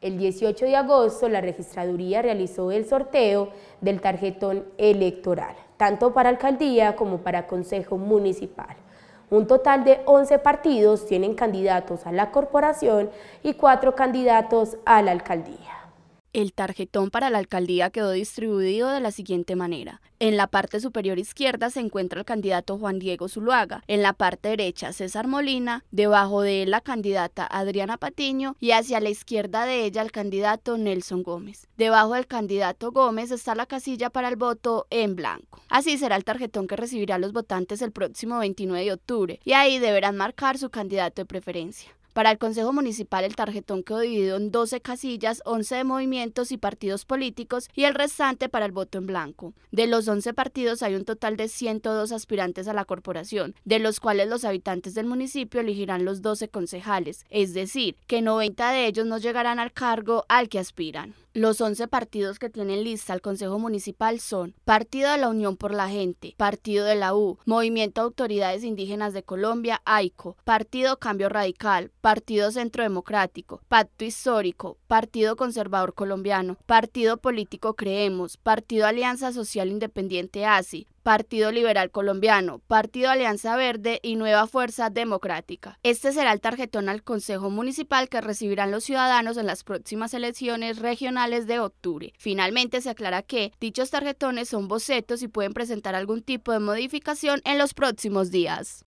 El 18 de agosto, la registraduría realizó el sorteo del tarjetón electoral, tanto para alcaldía como para consejo municipal. Un total de 11 partidos tienen candidatos a la corporación y 4 candidatos a la alcaldía. El tarjetón para la alcaldía quedó distribuido de la siguiente manera. En la parte superior izquierda se encuentra el candidato Juan Diego Zuluaga, en la parte derecha César Molina, debajo de él la candidata Adriana Patiño y hacia la izquierda de ella el candidato Nelson Gómez. Debajo del candidato Gómez está la casilla para el voto en blanco. Así será el tarjetón que recibirá los votantes el próximo 29 de octubre y ahí deberán marcar su candidato de preferencia. Para el Consejo Municipal el tarjetón quedó dividido en 12 casillas, 11 de movimientos y partidos políticos y el restante para el voto en blanco. De los 11 partidos hay un total de 102 aspirantes a la corporación, de los cuales los habitantes del municipio elegirán los 12 concejales, es decir, que 90 de ellos no llegarán al cargo al que aspiran. Los 11 partidos que tienen lista al Consejo Municipal son Partido de la Unión por la Gente, Partido de la U, Movimiento Autoridades Indígenas de Colombia, AICO, Partido Cambio Radical, Partido Centro Democrático, Pacto Histórico, Partido Conservador Colombiano, Partido Político Creemos, Partido Alianza Social Independiente ASI, Partido Liberal Colombiano, Partido Alianza Verde y Nueva Fuerza Democrática. Este será el tarjetón al Consejo Municipal que recibirán los ciudadanos en las próximas elecciones regionales de octubre. Finalmente se aclara que dichos tarjetones son bocetos y pueden presentar algún tipo de modificación en los próximos días.